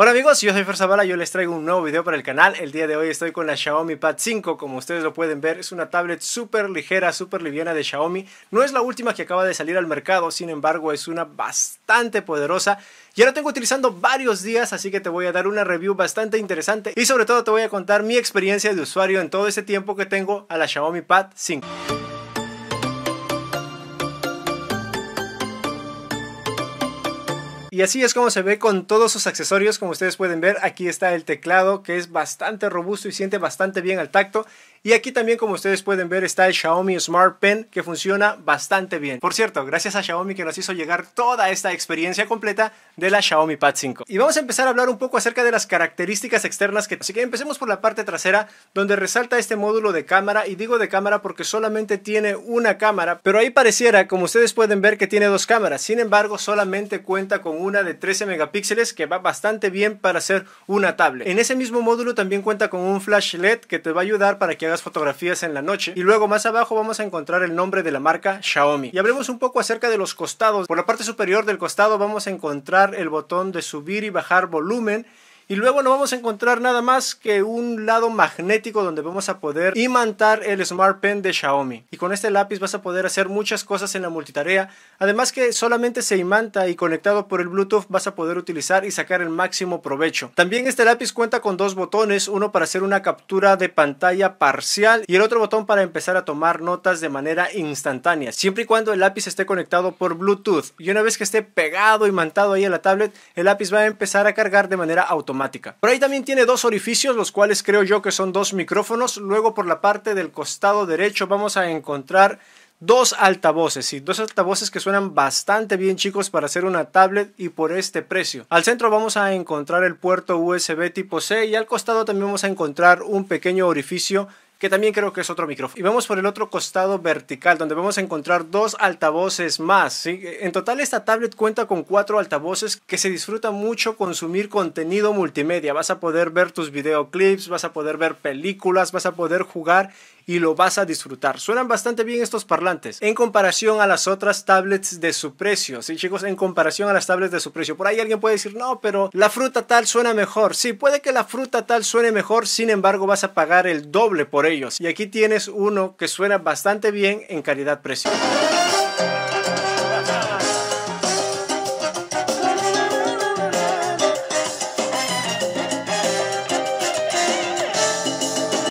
Hola amigos, yo soy Ferzabala yo les traigo un nuevo video para el canal. El día de hoy estoy con la Xiaomi Pad 5, como ustedes lo pueden ver, es una tablet súper ligera, súper liviana de Xiaomi. No es la última que acaba de salir al mercado, sin embargo es una bastante poderosa. Ya la tengo utilizando varios días, así que te voy a dar una review bastante interesante y sobre todo te voy a contar mi experiencia de usuario en todo ese tiempo que tengo a la Xiaomi Pad 5. Y así es como se ve con todos sus accesorios, como ustedes pueden ver, aquí está el teclado que es bastante robusto y siente bastante bien al tacto. Y aquí también como ustedes pueden ver está el Xiaomi Smart Pen que funciona bastante bien. Por cierto, gracias a Xiaomi que nos hizo llegar toda esta experiencia completa de la Xiaomi Pad 5. Y vamos a empezar a hablar un poco acerca de las características externas que... Así que empecemos por la parte trasera donde resalta este módulo de cámara y digo de cámara porque solamente tiene una cámara, pero ahí pareciera como ustedes pueden ver que tiene dos cámaras, sin embargo solamente cuenta con una una de 13 megapíxeles que va bastante bien para hacer una tablet. En ese mismo módulo también cuenta con un flash LED que te va a ayudar para que hagas fotografías en la noche. Y luego más abajo vamos a encontrar el nombre de la marca Xiaomi. Y hablemos un poco acerca de los costados. Por la parte superior del costado vamos a encontrar el botón de subir y bajar volumen y luego no vamos a encontrar nada más que un lado magnético donde vamos a poder imantar el Smart Pen de Xiaomi. Y con este lápiz vas a poder hacer muchas cosas en la multitarea. Además que solamente se imanta y conectado por el Bluetooth vas a poder utilizar y sacar el máximo provecho. También este lápiz cuenta con dos botones, uno para hacer una captura de pantalla parcial y el otro botón para empezar a tomar notas de manera instantánea, siempre y cuando el lápiz esté conectado por Bluetooth. Y una vez que esté pegado y imantado ahí en la tablet, el lápiz va a empezar a cargar de manera automática por ahí también tiene dos orificios, los cuales creo yo que son dos micrófonos. Luego por la parte del costado derecho vamos a encontrar dos altavoces, y dos altavoces que suenan bastante bien chicos para hacer una tablet y por este precio. Al centro vamos a encontrar el puerto USB tipo C y al costado también vamos a encontrar un pequeño orificio que también creo que es otro micrófono. Y vamos por el otro costado vertical, donde vamos a encontrar dos altavoces más. En total esta tablet cuenta con cuatro altavoces que se disfruta mucho consumir contenido multimedia. Vas a poder ver tus videoclips, vas a poder ver películas, vas a poder jugar y lo vas a disfrutar. Suenan bastante bien estos parlantes en comparación a las otras tablets de su precio. Sí, chicos, en comparación a las tablets de su precio. Por ahí alguien puede decir, no, pero la fruta tal suena mejor. Sí, puede que la fruta tal suene mejor, sin embargo, vas a pagar el doble por ellos. Y aquí tienes uno que suena bastante bien en calidad-precio.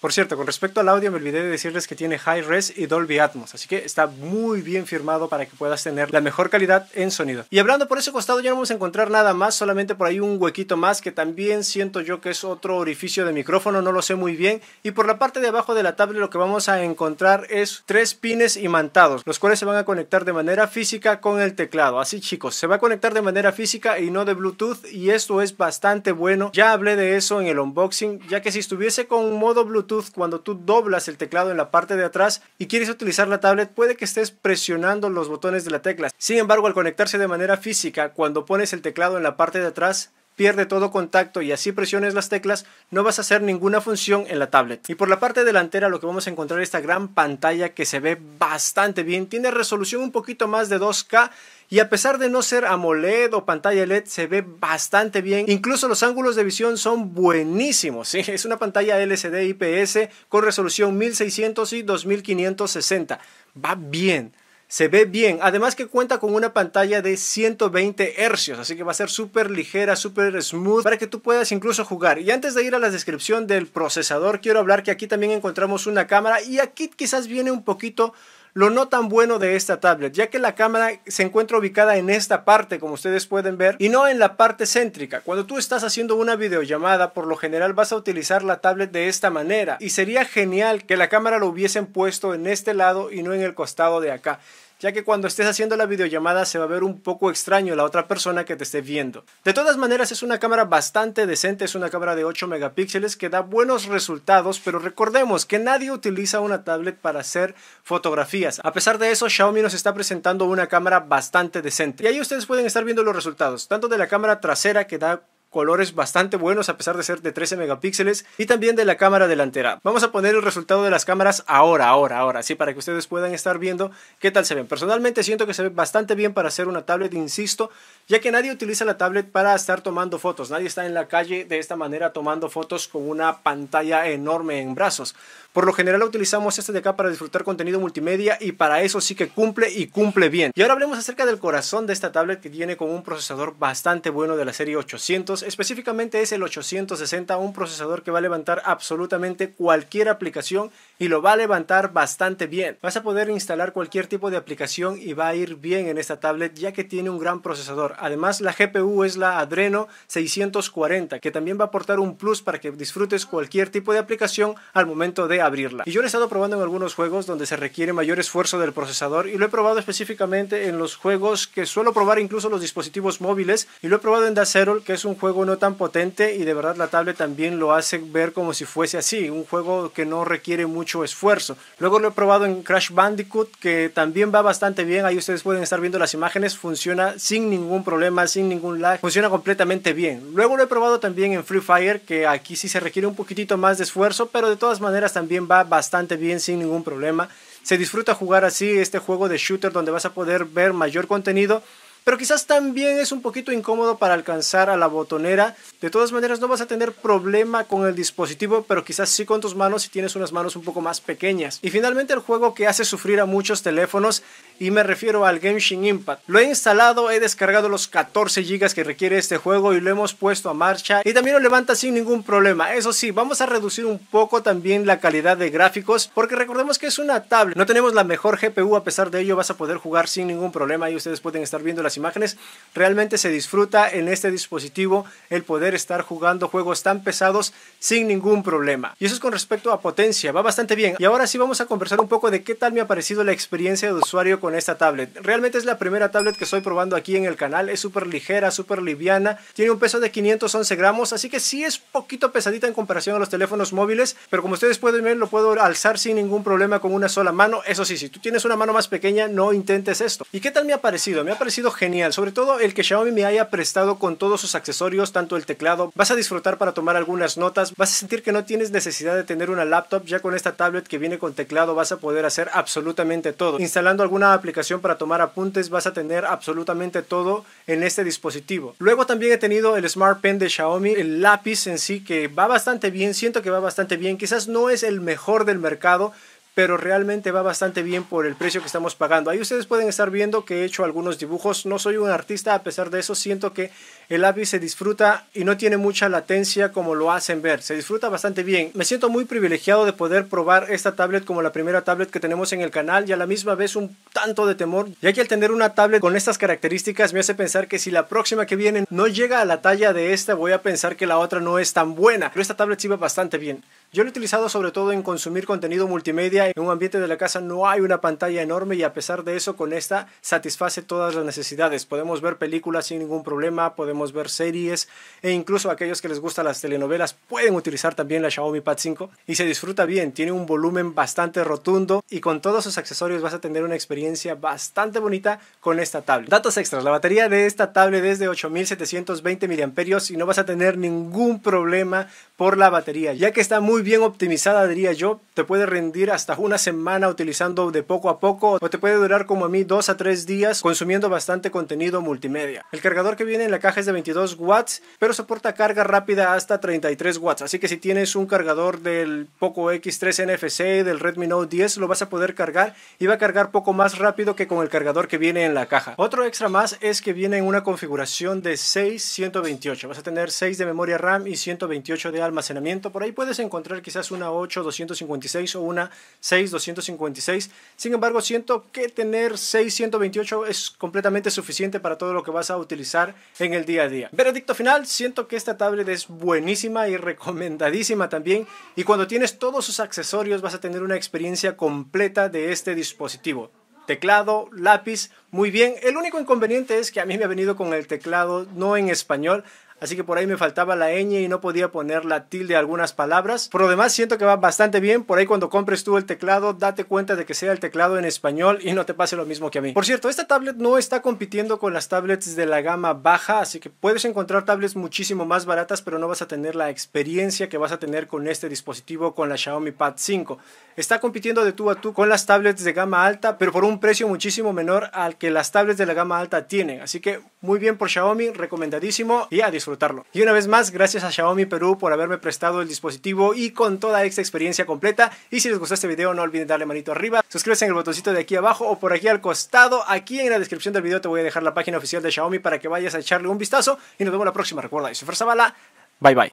Por cierto, con respecto al audio me olvidé de decirles que tiene High Res y Dolby Atmos, así que está muy bien firmado para que puedas tener la mejor calidad en sonido. Y hablando por ese costado ya no vamos a encontrar nada más, solamente por ahí un huequito más que también siento yo que es otro orificio de micrófono, no lo sé muy bien. Y por la parte de abajo de la tablet lo que vamos a encontrar es tres pines imantados, los cuales se van a conectar de manera física con el teclado. Así chicos, se va a conectar de manera física y no de Bluetooth y esto es bastante bueno. Ya hablé de eso en el unboxing, ya que si estuviese con modo Bluetooth cuando tú doblas el teclado en la parte de atrás y quieres utilizar la tablet, puede que estés presionando los botones de la tecla. Sin embargo, al conectarse de manera física, cuando pones el teclado en la parte de atrás, pierde todo contacto y así presiones las teclas, no vas a hacer ninguna función en la tablet. Y por la parte delantera lo que vamos a encontrar es esta gran pantalla que se ve bastante bien, tiene resolución un poquito más de 2K y a pesar de no ser AMOLED o pantalla LED se ve bastante bien, incluso los ángulos de visión son buenísimos, es una pantalla LCD IPS con resolución 1600 y 2560, va bien se ve bien. Además que cuenta con una pantalla de 120 Hz, así que va a ser súper ligera, súper smooth para que tú puedas incluso jugar. Y antes de ir a la descripción del procesador, quiero hablar que aquí también encontramos una cámara y aquí quizás viene un poquito lo no tan bueno de esta tablet, ya que la cámara se encuentra ubicada en esta parte, como ustedes pueden ver, y no en la parte céntrica. Cuando tú estás haciendo una videollamada, por lo general vas a utilizar la tablet de esta manera, y sería genial que la cámara lo hubiesen puesto en este lado y no en el costado de acá ya que cuando estés haciendo la videollamada se va a ver un poco extraño la otra persona que te esté viendo. De todas maneras es una cámara bastante decente, es una cámara de 8 megapíxeles que da buenos resultados, pero recordemos que nadie utiliza una tablet para hacer fotografías. A pesar de eso, Xiaomi nos está presentando una cámara bastante decente. Y ahí ustedes pueden estar viendo los resultados, tanto de la cámara trasera que da colores bastante buenos a pesar de ser de 13 megapíxeles y también de la cámara delantera. Vamos a poner el resultado de las cámaras ahora, ahora, ahora, sí, para que ustedes puedan estar viendo qué tal se ven. Personalmente siento que se ve bastante bien para hacer una tablet, insisto, ya que nadie utiliza la tablet para estar tomando fotos, nadie está en la calle de esta manera tomando fotos con una pantalla enorme en brazos. Por lo general utilizamos este de acá para disfrutar contenido multimedia y para eso sí que cumple y cumple bien. Y ahora hablemos acerca del corazón de esta tablet que viene con un procesador bastante bueno de la serie 800. Específicamente es el 860, un procesador que va a levantar absolutamente cualquier aplicación y lo va a levantar bastante bien. Vas a poder instalar cualquier tipo de aplicación y va a ir bien en esta tablet ya que tiene un gran procesador. Además la GPU es la Adreno 640 que también va a aportar un plus para que disfrutes cualquier tipo de aplicación al momento de abrirla. Y yo lo he estado probando en algunos juegos donde se requiere mayor esfuerzo del procesador y lo he probado específicamente en los juegos que suelo probar incluso los dispositivos móviles y lo he probado en Dacerol que es un juego no tan potente y de verdad la tablet también lo hace ver como si fuese así, un juego que no requiere mucho esfuerzo. Luego lo he probado en Crash Bandicoot que también va bastante bien, ahí ustedes pueden estar viendo las imágenes, funciona sin ningún problema, sin ningún lag, funciona completamente bien. Luego lo he probado también en Free Fire que aquí sí se requiere un poquitito más de esfuerzo, pero de todas maneras también va bastante bien sin ningún problema. Se disfruta jugar así este juego de shooter donde vas a poder ver mayor contenido pero quizás también es un poquito incómodo para alcanzar a la botonera. De todas maneras, no vas a tener problema con el dispositivo, pero quizás sí con tus manos si tienes unas manos un poco más pequeñas. Y finalmente, el juego que hace sufrir a muchos teléfonos, y me refiero al Genshin Impact. Lo he instalado, he descargado los 14 GB que requiere este juego y lo hemos puesto a marcha y también lo levanta sin ningún problema. Eso sí, vamos a reducir un poco también la calidad de gráficos porque recordemos que es una tablet. No tenemos la mejor GPU, a pesar de ello vas a poder jugar sin ningún problema y ustedes pueden estar viendo las imágenes. Realmente se disfruta en este dispositivo el poder estar jugando juegos tan pesados sin ningún problema. Y eso es con respecto a potencia, va bastante bien. Y ahora sí vamos a conversar un poco de qué tal me ha parecido la experiencia de usuario con esta tablet. Realmente es la primera tablet que estoy probando aquí en el canal, es súper ligera, súper liviana, tiene un peso de 511 gramos, así que sí es poquito pesadita en comparación a los teléfonos móviles, pero como ustedes pueden ver lo puedo alzar sin ningún problema con una sola mano. Eso sí, si tú tienes una mano más pequeña no intentes esto. ¿Y qué tal me ha parecido? Me ha parecido genial sobre todo el que Xiaomi me haya prestado con todos sus accesorios, tanto el teclado. Vas a disfrutar para tomar algunas notas, vas a sentir que no tienes necesidad de tener una laptop, ya con esta tablet que viene con teclado vas a poder hacer absolutamente todo. Instalando alguna aplicación para tomar apuntes vas a tener absolutamente todo en este dispositivo. Luego también he tenido el Smart Pen de Xiaomi, el lápiz en sí que va bastante bien, siento que va bastante bien, quizás no es el mejor del mercado, pero realmente va bastante bien por el precio que estamos pagando. Ahí ustedes pueden estar viendo que he hecho algunos dibujos. No soy un artista, a pesar de eso siento que el lápiz se disfruta y no tiene mucha latencia como lo hacen ver. Se disfruta bastante bien. Me siento muy privilegiado de poder probar esta tablet como la primera tablet que tenemos en el canal y a la misma vez un tanto de temor, ya que al tener una tablet con estas características me hace pensar que si la próxima que viene no llega a la talla de esta, voy a pensar que la otra no es tan buena. Pero esta tablet sí va bastante bien. Yo lo he utilizado sobre todo en consumir contenido multimedia. En un ambiente de la casa no hay una pantalla enorme y a pesar de eso con esta satisface todas las necesidades. Podemos ver películas sin ningún problema, podemos ver series e incluso aquellos que les gustan las telenovelas pueden utilizar también la Xiaomi Pad 5 y se disfruta bien. Tiene un volumen bastante rotundo y con todos sus accesorios vas a tener una experiencia bastante bonita con esta tablet. Datos extras, la batería de esta tablet es de 8720 mAh y no vas a tener ningún problema por la batería ya que está muy muy bien optimizada, diría yo, te puede rendir hasta una semana utilizando de poco a poco o te puede durar como a mí dos a tres días consumiendo bastante contenido multimedia. El cargador que viene en la caja es de 22 watts, pero soporta carga rápida hasta 33 watts, así que si tienes un cargador del Poco X3 NFC, del Redmi Note 10, lo vas a poder cargar y va a cargar poco más rápido que con el cargador que viene en la caja. Otro extra más es que viene en una configuración de 6 128, vas a tener 6 de memoria RAM y 128 de almacenamiento, por ahí puedes encontrar quizás una 8-256 o una 6-256. Sin embargo, siento que tener 6-128 es completamente suficiente para todo lo que vas a utilizar en el día a día. Veredicto final, siento que esta tablet es buenísima y recomendadísima también. Y cuando tienes todos sus accesorios vas a tener una experiencia completa de este dispositivo teclado, lápiz, muy bien. El único inconveniente es que a mí me ha venido con el teclado no en español, así que por ahí me faltaba la ñ y no podía poner la tilde a algunas palabras. Por lo demás, siento que va bastante bien. Por ahí cuando compres tú el teclado, date cuenta de que sea el teclado en español y no te pase lo mismo que a mí. Por cierto, esta tablet no está compitiendo con las tablets de la gama baja, así que puedes encontrar tablets muchísimo más baratas, pero no vas a tener la experiencia que vas a tener con este dispositivo con la Xiaomi Pad 5. Está compitiendo de tú a tú con las tablets de gama alta, pero por un precio muchísimo menor al que las tablets de la gama alta tienen. Así que muy bien por Xiaomi, recomendadísimo y a disfrutar. Y una vez más, gracias a Xiaomi Perú por haberme prestado el dispositivo y con toda esta experiencia completa. Y si les gustó este video, no olviden darle manito arriba, suscríbanse en el botoncito de aquí abajo o por aquí al costado. Aquí en la descripción del video te voy a dejar la página oficial de Xiaomi para que vayas a echarle un vistazo y nos vemos la próxima. Recuerda, su fuerza bala. Bye bye.